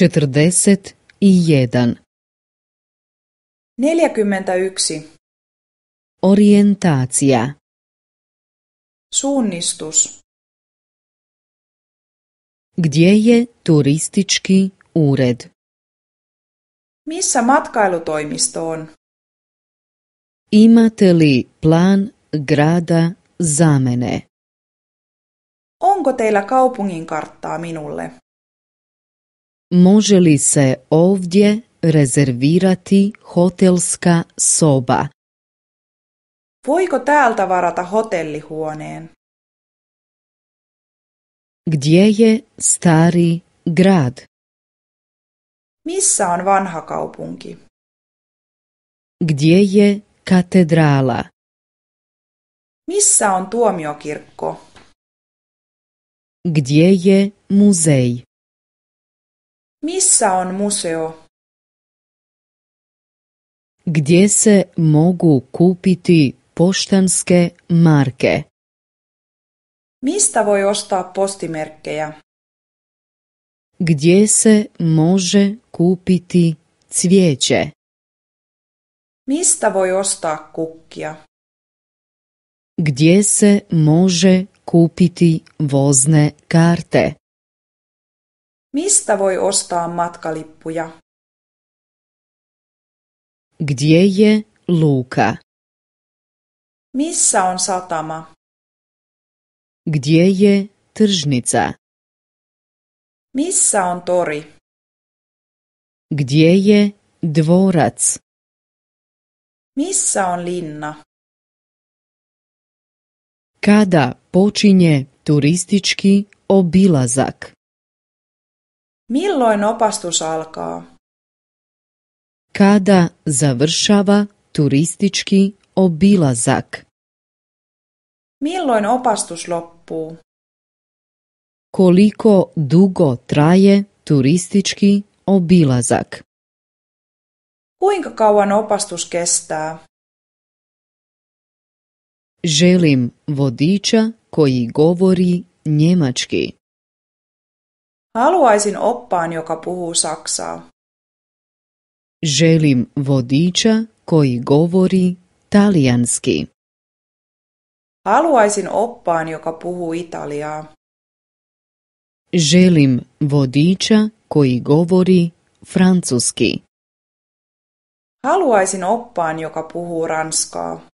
Četrdeset i jedan. 41. Orientacija. Suunnistus. Gdje je turistički ured? Missä matkailutoimisto on? Imate li plan grada za mene? Onko teillä kaupungin karttaa minulle? Može li se ovdje rezervirati hotelska soba? Voiko täältä varata hotellihuoneen? Gdje je stari grad? Missä on vanha kaupunki? Gdje je katedrala? Missä on tuomiokirkko? Gdje je muzej? Misa on museo? Gdje se mogu kupiti poštanske marke? Mista voi ostaa postimerkkejä? Gdje se može kupiti cvijeće? Mista voi ostaa kukkia? Gdje se može kupiti vozne karte? Mistä voi ostaa matkalippuja? Gdje je luka? Missä on satama? Gdje je tržnica? Missä on tori? Gdje je dvorac? Missä on linna? Kada počinje turistički obilazak? Milloin opastus alkaa? Kada završava turistički obilazak? Milloin opastus loppuu? Koliko dugo traje turistički obilazak? Kuinka kauan opastus kestää? Želim vodiča koji govori njemački. Haluaisin oppaan, joka puhuu saksaa. Želim vodiča koji govori talijanski. Haluaisin oppaan, joka puhuu italiaa. Želim vodiča koji govori francuski. Haluaisin oppaan, joka puhuu ranskaa.